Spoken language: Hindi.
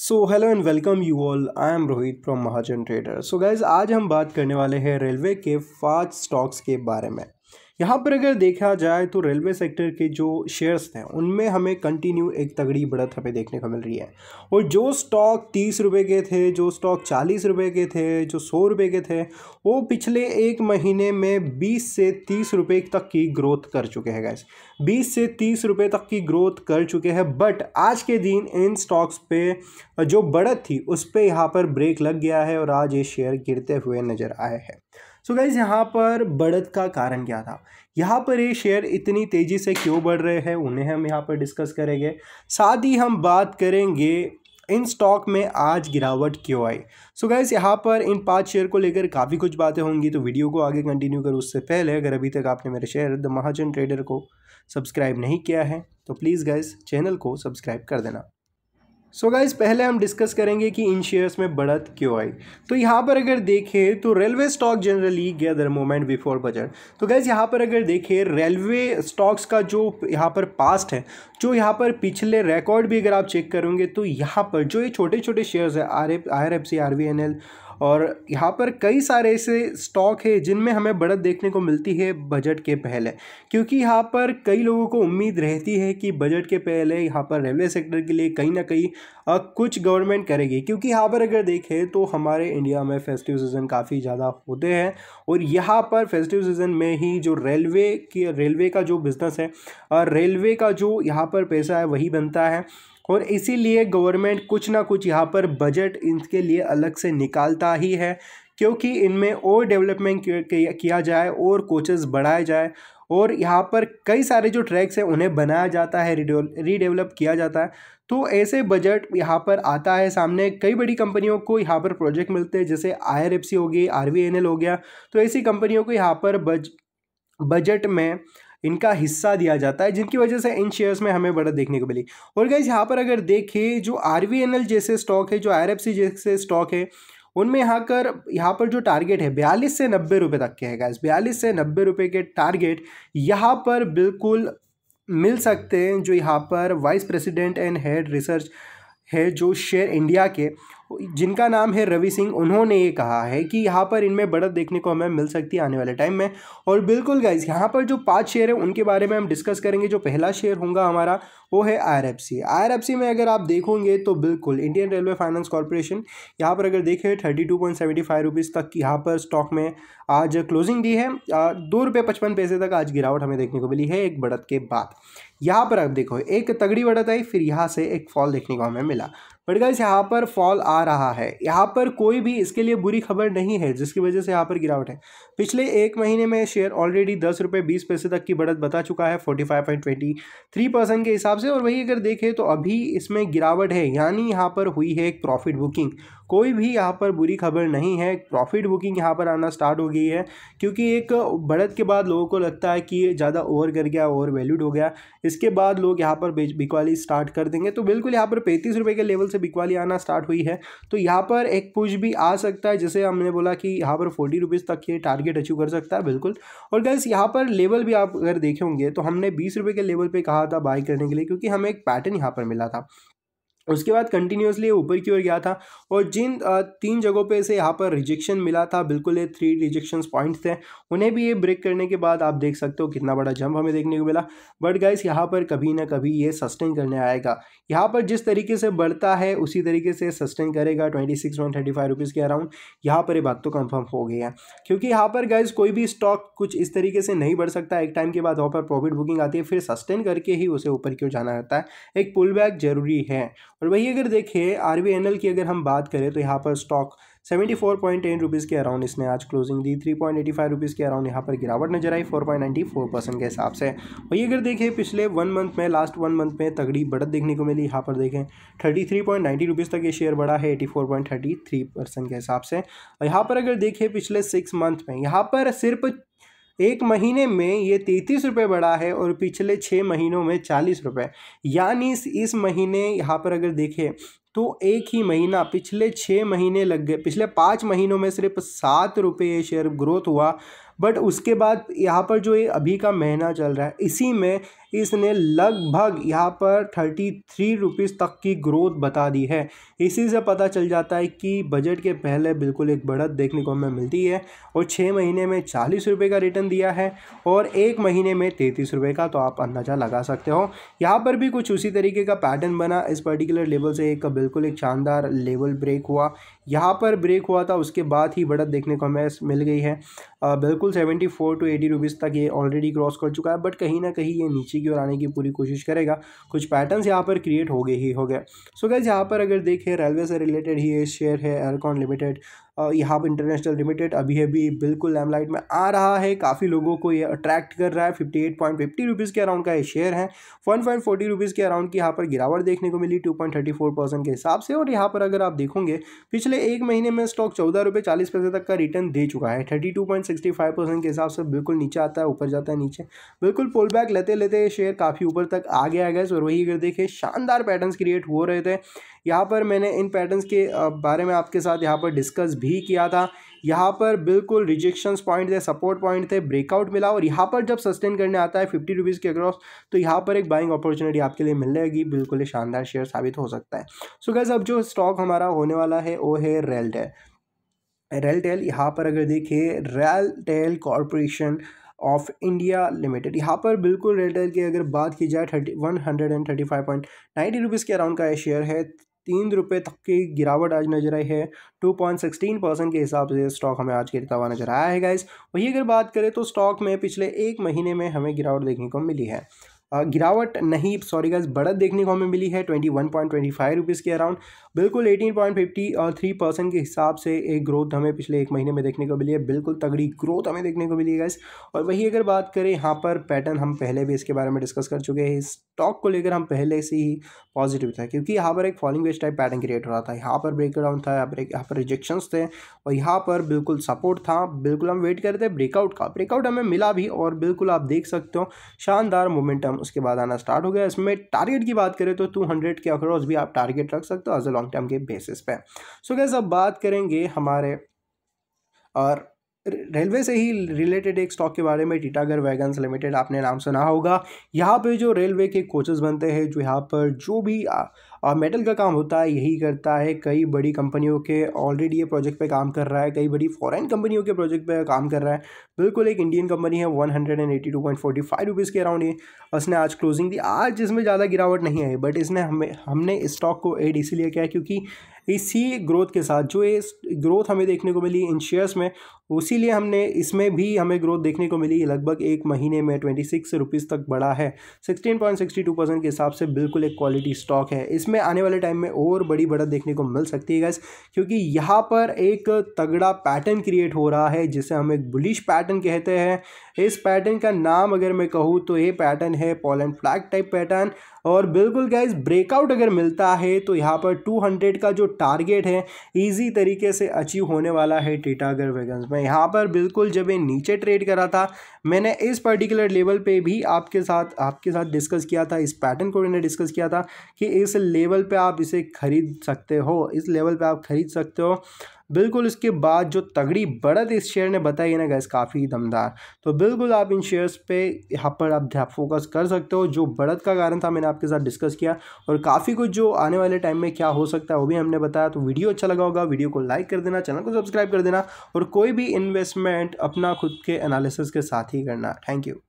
so hello and welcome you all I am Rohit from Mahajan trader so guys आज हम बात करने वाले हैं रेलवे के फास्ट स्टॉक्स के बारे में यहाँ पर अगर देखा जाए तो रेलवे सेक्टर के जो शेयर्स हैं उनमें हमें कंटिन्यू एक तगड़ी बढ़त हमें देखने को मिल रही है और जो स्टॉक तीस रुपये के थे जो स्टॉक चालीस रुपये के थे जो सौ रुपये के थे वो पिछले एक महीने में बीस से तीस रुपये तक की ग्रोथ कर चुके हैं गैस बीस से तीस रुपये तक की ग्रोथ कर चुके हैं बट आज के दिन इन स्टॉक्स पे जो बढ़त थी उस पर यहाँ पर ब्रेक लग गया है और आज ये शेयर गिरते हुए नज़र आए हैं सो गाइज यहाँ पर बढ़त का कारण क्या था यहाँ पर ये शेयर इतनी तेज़ी से क्यों बढ़ रहे हैं उन्हें हम यहाँ पर डिस्कस करेंगे साथ ही हम बात करेंगे इन स्टॉक में आज गिरावट क्यों आई सो गाइज यहाँ पर इन पांच शेयर को लेकर काफ़ी कुछ बातें होंगी तो वीडियो को आगे कंटिन्यू करूँ उससे पहले अगर अभी तक आपने मेरे शेयर द महाजन ट्रेडर को सब्सक्राइब नहीं किया है तो प्लीज़ गाइज चैनल को सब्सक्राइब कर देना सो so गाइज पहले हम डिस्कस करेंगे कि इन शेयर्स में बढ़त क्यों आई तो यहाँ पर अगर देखें तो railway stock generally gather moment before budget तो गाइज यहाँ पर अगर देखें रेलवे स्टॉक्स का जो यहाँ पर पास्ट है जो यहाँ पर पिछले रिकॉर्ड भी अगर आप चेक करोगे तो यहाँ पर जो ये छोटे छोटे शेयर्स है R F R F C R V N L और यहाँ पर कई सारे ऐसे स्टॉक है जिनमें हमें बढ़त देखने को मिलती है बजट के पहले क्योंकि यहाँ पर कई लोगों को उम्मीद रहती है कि बजट के पहले यहाँ पर रेलवे सेक्टर के लिए कहीं ना कहीं कुछ गवर्नमेंट करेगी क्योंकि यहाँ पर अगर देखें तो हमारे इंडिया में फेस्टिव सीज़न काफ़ी ज़्यादा होते हैं और यहाँ पर फेस्टिव सीज़न में ही जो रेलवे की रेलवे का जो बिज़नेस है रेलवे का जो यहाँ पर पैसा है वही बनता है और इसीलिए गवर्नमेंट कुछ ना कुछ यहाँ पर बजट इनके लिए अलग से निकालता ही है क्योंकि इनमें और डेवलपमेंट किया जाए और कोचेस बढ़ाए जाए और यहाँ पर कई सारे जो ट्रैक्स हैं उन्हें बनाया जाता है रीडेवलप किया जाता है तो ऐसे बजट यहाँ पर आता है सामने कई बड़ी कंपनियों को यहाँ पर प्रोजेक्ट मिलते हैं जैसे आई हो गई आर हो गया तो ऐसी कंपनियों को यहाँ पर बज बजट में इनका हिस्सा दिया जाता है जिनकी वजह से इन शेयर्स में हमें बढ़त देखने को मिली और गाइज यहाँ पर अगर देखें जो आर जैसे स्टॉक है जो आर जैसे स्टॉक है उनमें यहाँ कर यहाँ पर जो टारगेट है बयालीस से नब्बे रुपये तक के है गाइज बयालीस से नब्बे रुपये के टारगेट यहाँ पर बिल्कुल मिल सकते हैं जो यहाँ पर vice president and head research है जो शेयर इंडिया के जिनका नाम है रवि सिंह उन्होंने ये कहा है कि यहाँ पर इनमें बढ़त देखने को हमें मिल सकती है आने वाले टाइम में और बिल्कुल गाइज यहाँ पर जो पांच शेयर है उनके बारे में हम डिस्कस करेंगे जो पहला शेयर होगा हमारा वो है आईआरएफसी आईआरएफसी में अगर आप देखोगे तो बिल्कुल इंडियन रेलवे फाइनेंस कॉरपोरेशन यहाँ पर अगर देखें thirty two point seventy five rupees तक की यहाँ पर स्टॉक में आज क्लोजिंग दी है दो रुपये पचपन पैसे तक आज गिरावट हमें देखने को मिली है एक बढ़त के बाद यहाँ पर आप देखो एक तगड़ी बढ़त आई फिर यहाँ से एक फॉल देखने को हमें मिला बट गाइस यहाँ पर फॉल आ रहा है यहाँ पर कोई भी इसके लिए बुरी खबर नहीं है जिसकी वजह से यहाँ पर गिरावट है पिछले एक महीने में शेयर ऑलरेडी दस रुपये बीस पैसे तक की बढ़त बता चुका है forty five point twenty three percent के हिसाब से और वही अगर देखें तो अभी इसमें गिरावट है यानी यहाँ पर हुई है एक प्रॉफिट बुकिंग कोई भी यहाँ पर बुरी खबर नहीं है प्रॉफिट बुकिंग यहाँ पर आना स्टार्ट हो गई है क्योंकि एक बढ़त के बाद लोगों को लगता है कि ज़्यादा ओवर कर गया ओवर वैल्यूड हो गया इसके बाद लोग यहाँ पर बिकवाली स्टार्ट कर देंगे तो बिल्कुल यहाँ पर पैंतीस रुपये के लेवल से बिकवाली आना स्टार्ट हुई है तो यहाँ पर एक पुज भी आ सकता है जैसे हमने बोला कि यहाँ पर फोर्टी रुपीज़ तक ये टारगेट अचीव कर सकता है बिल्कुल और गैस यहाँ पर लेवल भी आप अगर देखे होंगे तो हमने बीस रुपये के लेवल पर कहा था बाई करने के लिए क्योंकि हमें एक पैटर्न यहाँ पर मिला था उसके बाद कंटिन्यूसली ऊपर की ओर गया था और जिन तीन जगहों पे से यहाँ पर रिजेक्शन मिला था बिल्कुल ये थ्री रिजेक्शन पॉइंट्स थे उन्हें भी ये ब्रेक करने के बाद आप देख सकते हो कितना बड़ा जंप हमें देखने को मिला बट गाइस यहाँ पर कभी ना कभी ये सस्टेन करने आएगा यहाँ पर जिस तरीके से बढ़ता है उसी तरीके से सस्टेन करेगा twenty six thirty five rupees के अराउंड यहाँ पर ये बात तो कन्फर्म हो गई है क्योंकि यहाँ पर गाइज कोई भी स्टॉक कुछ इस तरीके से नहीं बढ़ सकता एक टाइम के बाद वहाँ पर प्रॉफिट बुकिंग आती है फिर सस्टेन करके ही उसे ऊपर की ओर जाना रहता है एक पुल बैक जरूरी है और वही अगर देखें आर की अगर हम बात करें तो यहाँ पर stock seventy four point ten rupees के अराउंड इसने आज क्लोजिंग दी three point eighty five rupees के अराउंड यहाँ पर गिरावट नजर आई four point ninety four percent के हिसाब से वही अगर देखें पिछले वन मंथ में लास्ट वन मंथ में तगड़ी बढ़त देखने को मिली यहाँ पर देखें thirty three point ninety rupees तक ये शेयर बढ़ा है eighty four point thirty three percent के हिसाब से और यहाँ पर अगर देखें पिछले सिक्स मंथ में यहाँ पर सिर्फ एक महीने में ये तैंतीस रुपये बढ़ा है और पिछले छः महीनों में चालीस रुपये यानी इस महीने यहाँ पर अगर देखें तो एक ही महीना पिछले छः महीने लग गए पिछले पाँच महीनों में सिर्फ सात रुपये ये शेयर ग्रोथ हुआ बट उसके बाद यहाँ पर जो ये अभी का महीना चल रहा है इसी में इसने लगभग यहाँ पर थर्टी थ्री रुपीज़ तक की ग्रोथ बता दी है इसी से पता चल जाता है कि बजट के पहले बिल्कुल एक बढ़त देखने को हमें मिलती है और छः महीने में चालीस रुपये का रिटर्न दिया है और एक महीने में तैंतीस रुपये का तो आप अंदाज़ा लगा सकते हो यहाँ पर भी कुछ उसी तरीके का पैटर्न बना इस पर्टिकुलर लेवल से एक बिल्कुल एक शानदार लेवल ब्रेक हुआ यहाँ पर ब्रेक हुआ था उसके बाद ही बढ़त देखने को हमें मिल गई है बिल्कुल seventy four to eighty rupees तक ये ऑलरेडी क्रॉस कर चुका है बट कहीं ना कहीं ये नीचे वापसी की ओर आने की पूरी कोशिश करेगा कुछ पैटर्न्स यहाँ पर क्रिएट हो गए ही हो गए सो गैस यहाँ पर अगर देखें रेलवे से रिलेटेड ही शेयर है एयरकॉन लिमिटेड यहाँ पर इंटरनेशनल लिमिटेड अभी अभी बिल्कुल लैमलाइट में आ रहा है काफ़ी लोगों को ये अट्रैक्ट कर रहा है fifty eight point fifty rupees के अराउंड का ये शेयर है वन पॉइंट फोर्टी रुपीज़ के अराउंड की यहाँ पर गिरावट देखने को मिली two point thirty four percent के हिसाब से और यहाँ पर अगर आप देखोगे पिछले एक महीने में स्टॉक चौदह रुपये चालीस पैसे तक का रिटर्न दे चुका है thirty two point sixty five percent के हिसाब से बिल्कुल नीचे आता है ऊपर जाता है नीचे बिल्कुल पुल बैक लेते लेते शेयर काफ़ी ऊपर तक आ गया गैस और वही अगर देखें शानदार पैटर्न क्रिएट हो रहे थे यहाँ पर मैंने इन पैटर्न्स के बारे में आपके साथ यहाँ पर डिस्कस भी किया था यहाँ पर बिल्कुल रिजेक्शन पॉइंट थे सपोर्ट पॉइंट थे ब्रेकआउट मिला और यहाँ पर जब सस्टेन करने आता है फिफ्टी रुपीज़ के अक्रॉस तो यहाँ पर एक बाइंग अपॉर्चुनिटी आपके लिए मिल जाएगी बिल्कुल शानदार शेयर साबित हो सकता है सो गैस अब जो स्टॉक हमारा होने वाला है वो है रेलटेल रेलटेल यहाँ पर अगर देखिए RailTel corporation of India limited यहाँ पर बिल्कुल रेलटेल की अगर बात की जाए thirty one hundred and thirty five point ninety rupees के अराउंड का शेयर है तीन रुपये तक की गिरावट आज नजर आई है टू पॉइंट सिक्सटीन परसेंट के हिसाब से स्टॉक हमें आज गिरता हुआ नजर आया है गाइज वही अगर बात करें तो स्टॉक में पिछले एक महीने में हमें गिरावट देखने को मिली है गिरावट नहीं सॉरी गाइज बढ़त देखने को हमें मिली है twenty one point twenty five rupees के अराउंड बिल्कुल एटीन पॉइंट फिफ्टी और थ्री परसेंट के हिसाब से एक ग्रोथ हमें पिछले एक महीने में देखने को मिली है बिल्कुल तगड़ी ग्रोथ हमें देखने को मिली है गाइज और वही अगर बात करें यहाँ पर पैटर्न हम पहले भी इसके बारे में डिस्कस कर चुके हैं स्टॉक को लेकर हम पहले से ही पॉजिटिव था क्योंकि यहाँ पर एक falling wedge type pattern create हो रहा था यहाँ पर ब्रेकडाउन था यहाँ पर यहाँ पर रिजेक्शंस थे और यहाँ पर बिल्कुल सपोर्ट था बिल्कुल हम वेट कर रहे थे ब्रेकआउट का ब्रेकआउट हमें मिला भी और बिल्कुल आप देख सकते हो शानदार मोमेंटम उसके बाद आना स्टार्ट हो गया इसमें टारगेट की बात करें तो टू हंड्रेड के अक्रॉस भी आप टारगेट रख सकते हो एज अ लॉन्ग टर्म के बेसिस पे सो गैस अब बात करेंगे हमारे और रेलवे से ही रिलेटेड एक स्टॉक के बारे में टीटागर वैगन्स लिमिटेड आपने नाम सुना होगा यहाँ पे जो रेलवे के कोचेस बनते हैं जो यहाँ पर जो भी और मेटल का काम होता है यही करता है कई बड़ी कंपनियों के ऑलरेडी ये प्रोजेक्ट पे काम कर रहा है कई बड़ी फॉरेन कंपनियों के प्रोजेक्ट पे काम कर रहा है बिल्कुल एक इंडियन कंपनी है one hundred and eighty two point forty five rupees के अराउंड ये उसने आज क्लोजिंग दी आज इसमें ज़्यादा गिरावट नहीं आई बट इसने हमें हमने स्टॉक को एड इसीलिए किया क्योंकि इसी ग्रोथ के साथ जो ये ग्रोथ हमें देखने को मिली इन शेयर्स में उसी लिए हमने इसमें भी हमें ग्रोथ देखने को मिली लगभग एक महीने में ट्वेंटी सिक्स रुपीज़ तक बढ़ा है sixteen point sixty two percent के हिसाब से बिल्कुल एक क्वालिटी स्टॉक है इसमें आने वाले टाइम में और बड़ी बढ़त देखने को मिल सकती है गैस क्योंकि यहाँ पर एक तगड़ा पैटर्न क्रिएट हो रहा है जिसे हम एक बुलिश पैटर्न कहते हैं इस पैटर्न का नाम अगर मैं कहूँ तो ये पैटर्न है pole and flag type pattern और बिल्कुल गैस ब्रेकआउट अगर मिलता है तो यहाँ पर 200 का जो टारगेट है इजी तरीके से अचीव होने वाला है टीटागर वेगन्स में यहाँ पर बिल्कुल जब ये नीचे ट्रेड करा था मैंने इस पर्टिकुलर लेवल पे भी आपके साथ आपके साथ डिस्कस किया था इस पैटर्न को मैंने डिस्कस किया था कि इस लेवल पे आप इसे खरीद सकते हो इस लेवल पर आप खरीद सकते हो बिल्कुल इसके बाद जो तगड़ी बढ़त इस शेयर ने बताई है ना गैस काफ़ी दमदार तो बिल्कुल आप इन शेयर्स पे यहाँ पर आप ध्यान फोकस कर सकते हो जो बढ़त का कारण था मैंने आपके साथ डिस्कस किया और काफ़ी कुछ जो आने वाले टाइम में क्या हो सकता है वो भी हमने बताया तो वीडियो अच्छा लगा होगा वीडियो को लाइक कर देना चैनल को सब्सक्राइब कर देना और कोई भी इन्वेस्टमेंट अपना खुद के एनालिसिस के साथ ही करना थैंक यू